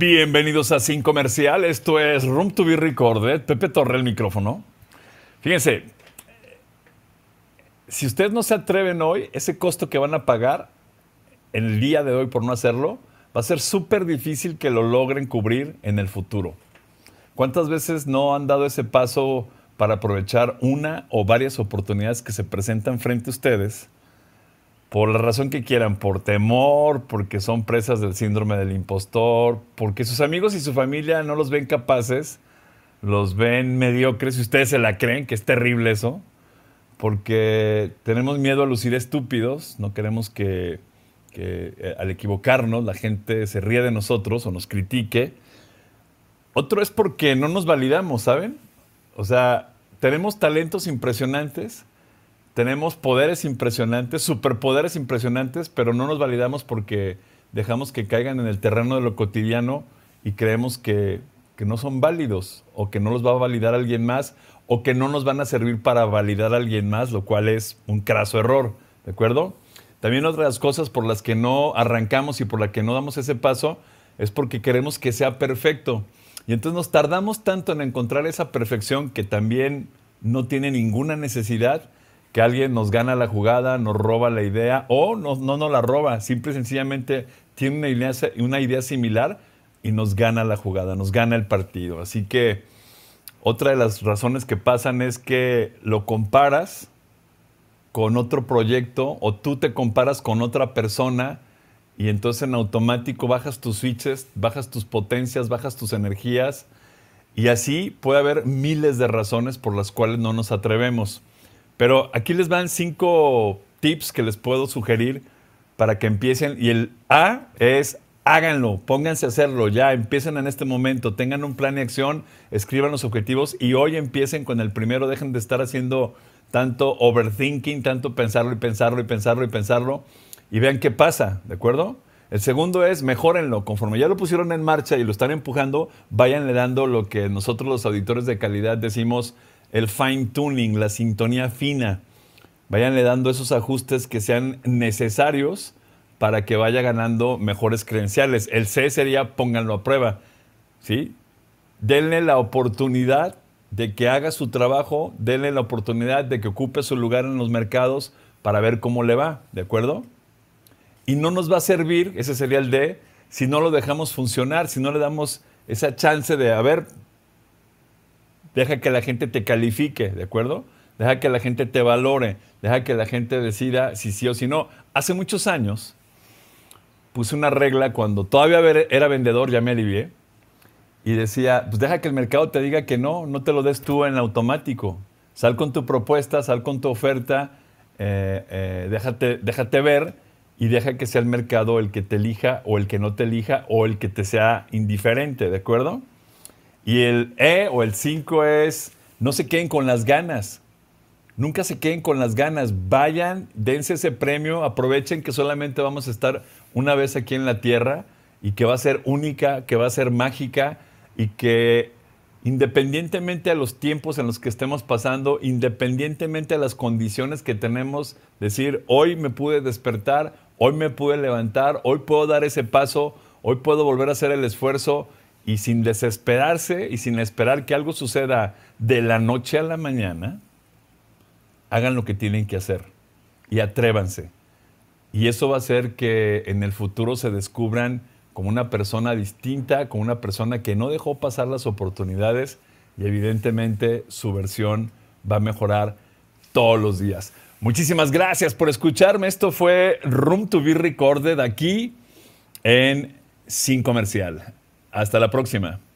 Bienvenidos a Sin Comercial. Esto es Room to be Recorded. Pepe Torre, el micrófono. Fíjense, si ustedes no se atreven hoy, ese costo que van a pagar en el día de hoy por no hacerlo, va a ser súper difícil que lo logren cubrir en el futuro. ¿Cuántas veces no han dado ese paso para aprovechar una o varias oportunidades que se presentan frente a ustedes por la razón que quieran, por temor, porque son presas del síndrome del impostor, porque sus amigos y su familia no los ven capaces, los ven mediocres, y ustedes se la creen, que es terrible eso, porque tenemos miedo a lucir estúpidos, no queremos que, eh, al equivocarnos la gente se ría de nosotros o nos critique. Otro es porque no nos validamos, ¿saben? O sea, tenemos talentos impresionantes, tenemos poderes impresionantes, superpoderes impresionantes, pero no nos validamos porque dejamos que caigan en el terreno de lo cotidiano y creemos que, que no son válidos o que no los va a validar alguien más o que no nos van a servir para validar a alguien más, lo cual es un craso error, ¿de acuerdo? También otra de las cosas por las que no arrancamos y por las que no damos ese paso es porque queremos que sea perfecto. Y entonces nos tardamos tanto en encontrar esa perfección que también no tiene ninguna necesidad que alguien nos gana la jugada, nos roba la idea o no, no nos la roba, simple y sencillamente tiene una idea, una idea similar y nos gana la jugada, nos gana el partido. Así que otra de las razones que pasan es que lo comparas con otro proyecto o tú te comparas con otra persona y entonces en automático bajas tus switches, bajas tus potencias, bajas tus energías y así puede haber miles de razones por las cuales no nos atrevemos. Pero aquí les van cinco tips que les puedo sugerir para que empiecen. Y el A es háganlo, pónganse a hacerlo ya, empiecen en este momento, tengan un plan de acción, escriban los objetivos y hoy empiecen con el primero, dejen de estar haciendo tanto overthinking, tanto pensarlo y pensarlo y pensarlo y pensarlo y vean qué pasa, ¿de acuerdo? El segundo es mejórenlo, conforme ya lo pusieron en marcha y lo están empujando, le dando lo que nosotros los auditores de calidad decimos el fine tuning, la sintonía fina. vayanle dando esos ajustes que sean necesarios para que vaya ganando mejores credenciales. El C sería pónganlo a prueba. ¿sí? Denle la oportunidad de que haga su trabajo, denle la oportunidad de que ocupe su lugar en los mercados para ver cómo le va, ¿de acuerdo? Y no nos va a servir, ese sería el D, si no lo dejamos funcionar, si no le damos esa chance de, a ver, Deja que la gente te califique, ¿de acuerdo? Deja que la gente te valore, deja que la gente decida si sí o si no. Hace muchos años puse una regla cuando todavía era vendedor, ya me alivié, y decía, pues deja que el mercado te diga que no, no te lo des tú en automático. Sal con tu propuesta, sal con tu oferta, eh, eh, déjate ver y deja que sea el mercado el que te elija o el que no te elija o el que te sea indiferente, ¿de acuerdo? Y el E o el 5 es, no se queden con las ganas. Nunca se queden con las ganas. Vayan, dense ese premio, aprovechen que solamente vamos a estar una vez aquí en la Tierra y que va a ser única, que va a ser mágica y que independientemente a los tiempos en los que estemos pasando, independientemente a las condiciones que tenemos, decir, hoy me pude despertar, hoy me pude levantar, hoy puedo dar ese paso, hoy puedo volver a hacer el esfuerzo y sin desesperarse y sin esperar que algo suceda de la noche a la mañana, hagan lo que tienen que hacer y atrévanse. Y eso va a hacer que en el futuro se descubran como una persona distinta, como una persona que no dejó pasar las oportunidades y evidentemente su versión va a mejorar todos los días. Muchísimas gracias por escucharme. Esto fue Room to be Recorded aquí en Sin Comercial. Hasta la próxima.